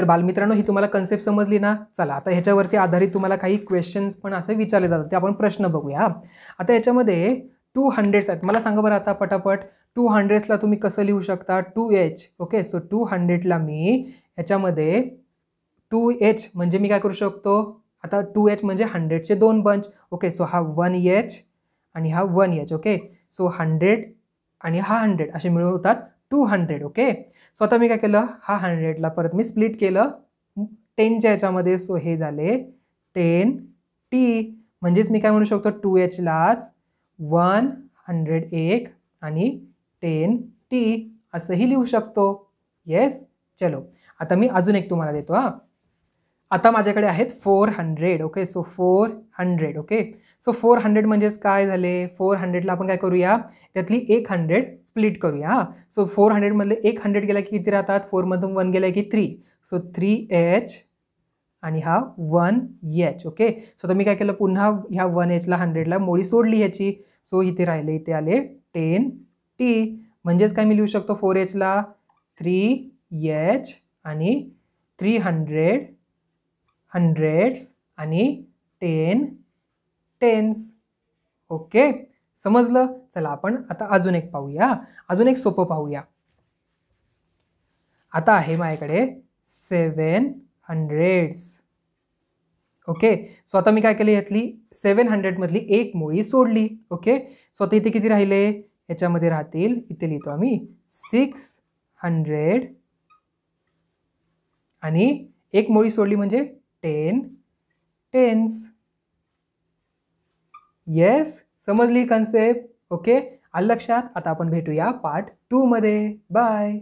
तर बालमित्रांनो ही तुम्हाला कन्सेप्ट समजली ना चला आता ह्याच्यावरती आधारित तुम्हाला काही क्वेश्चन्स पण असे विचारले जातात ते आपण प्रश्न बघूया आता याच्यामध्ये टू हंड्रेड्स आहेत मला सांगा बरं आता पटापट टू हंड्रेड्सला तुम्ही कसं लिहू शकता two H okay so two हंड्रेडला मी याच्यामध्ये टू एच म्हणजे मी काय करू शकतो आता टू एच म्हणजे हंड्रेडचे दोन बंच ओके सो हा वन एच आणि हा one H okay so hundred आणि हा हंड्रेड असे मिळून होतात टू हंड्रेड ओके सो आता मी काय केलं हा हंड्रेडला परत मी स्प्लिट केलं टेनच्या याच्यामध्ये सो हे झाले टेन टी म्हणजेच मी काय म्हणू शकतो टू एचलाच वन हंड्रेड एक आणि टेन टी असंही लिहू शकतो येस चलो आता मी अजून एक तुम्हाला देतो हा आता माझ्याकडे आहेत four hundred okay so four hundred okay so four hundred म्हणजेच काय झाले फोर हंड्रेडला आपण काय करूया त्यातली एक हंड्रेड स्प्लिट करूया हां सो फोर हंड्रेडमधले एक हंड्रेड गेला की किती राहतात फोरमधून वन गेला की थ्री सो थ्री एच आणि हा वन एच ओके सो तर मी काय केलं पुन्हा ह्या वन एचला हंड्रेडला मोळी सोडली ह्याची सो इथे राहिले इथे आले टेन टी म्हणजेच काय मी लिहू शकतो फोर एचला थ्री एच आणि थ्री हंड्रेड हंड्रेड्स आणि टेन टेन्स ओके समजलं चला आपण आता अजून एक पाहूया अजून एक सोपं पाहूया आता आहे माझ्याकडे सेवन हंड्रेड ओके सो आता मी काय केले यातली सेवन हंड्रेडमधली एक मुळी सोडली ओके सो आता इथे किती राहिले याच्यामध्ये राहतील इथे लिहितो आम्ही सिक्स हंड्रेड आणि एक मुळी सोडली म्हणजे टेन टेन्स येस समजली कन्सेप्ट ओके आलं लक्षात आता आपण भेटूया पार्ट टूमध्ये बाय